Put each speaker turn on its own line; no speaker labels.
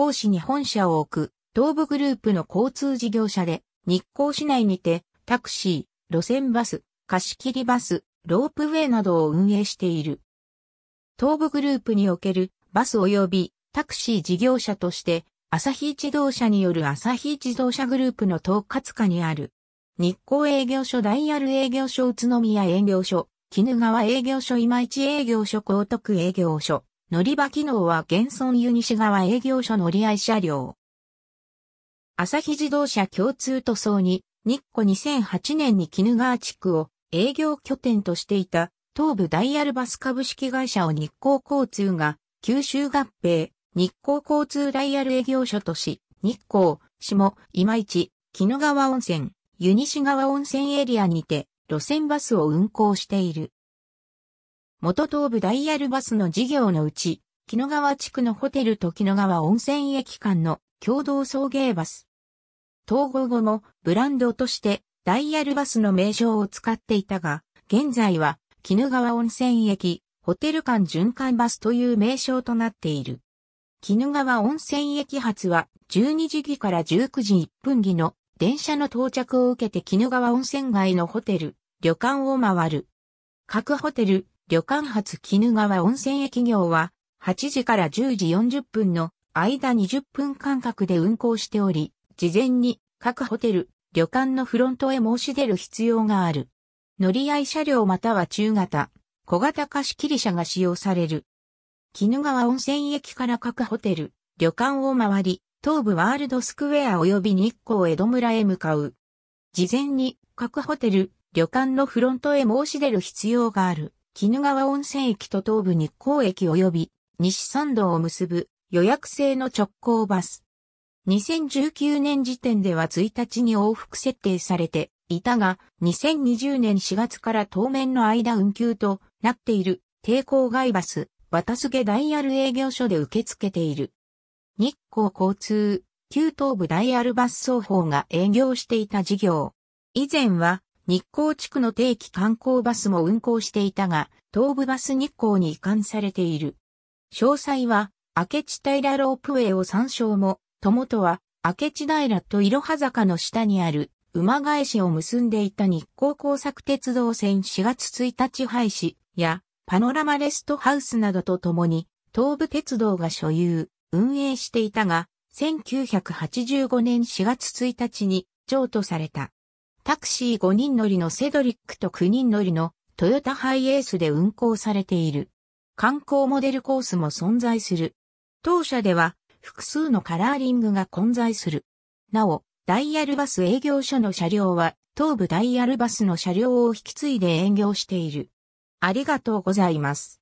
光市に本社を置く、東部グループの交通事業者で、日光市内にて、タクシー、路線バス、貸し切りバス、ロープウェイなどを運営している。東部グループにおけるバス及びタクシー事業者として、朝日自動車による朝日自動車グループの統括下にある。日光営業所ダイヤル営業所宇都宮営業所、絹川営業所今市営業所高徳営業所、乗り場機能は現存湯西川営業所乗り合い車両。朝日自動車共通塗装に、日光2008年に鬼怒川地区を営業拠点としていた東部ダイヤルバス株式会社を日光交通が九州合併、日光交通ダイヤル営業所とし、日光、下、今市、鬼怒川温泉、湯西川温泉エリアにて路線バスを運行している。元東部ダイヤルバスの事業のうち、木野川地区のホテルと木野川温泉駅間の共同送迎バス。統合後もブランドとしてダイヤルバスの名称を使っていたが、現在は木野川温泉駅、ホテル間循環バスという名称となっている。木野川温泉駅発は12時期から19時1分期の電車の到着を受けて木野川温泉街のホテル、旅館を回る。各ホテル、旅館発鬼怒川温泉駅業は、8時から10時40分の間20分間隔で運行しており、事前に各ホテル、旅館のフロントへ申し出る必要がある。乗り合い車両または中型、小型貸切車が使用される。鬼怒川温泉駅から各ホテル、旅館を回り、東部ワールドスクウェア及び日光江戸村へ向かう。事前に各ホテル、旅館のフロントへ申し出る必要がある。鬼怒川温泉駅と東武日光駅及び西参道を結ぶ予約制の直行バス。2019年時点では1日に往復設定されていたが、2020年4月から当面の間運休となっている抵抗外バス、渡げダイヤル営業所で受け付けている。日光交通、旧東部ダイヤルバス双方が営業していた事業。以前は日光地区の定期観光バスも運行していたが、東武バス日光に移管されている。詳細は、明智平ロープウェイを参照も、友とは、明智平といろは坂の下にある、馬返しを結んでいた日光工作鉄道線4月1日廃止や、パノラマレストハウスなどとともに、東武鉄道が所有、運営していたが、1985年4月1日に、譲渡された。タクシー5人乗りのセドリックと9人乗りのトヨタハイエースで運行されている。観光モデルコースも存在する。当社では複数のカラーリングが混在する。なお、ダイヤルバス営業所の車両は東武ダイヤルバスの車両を引き継いで営業している。ありがとうございます。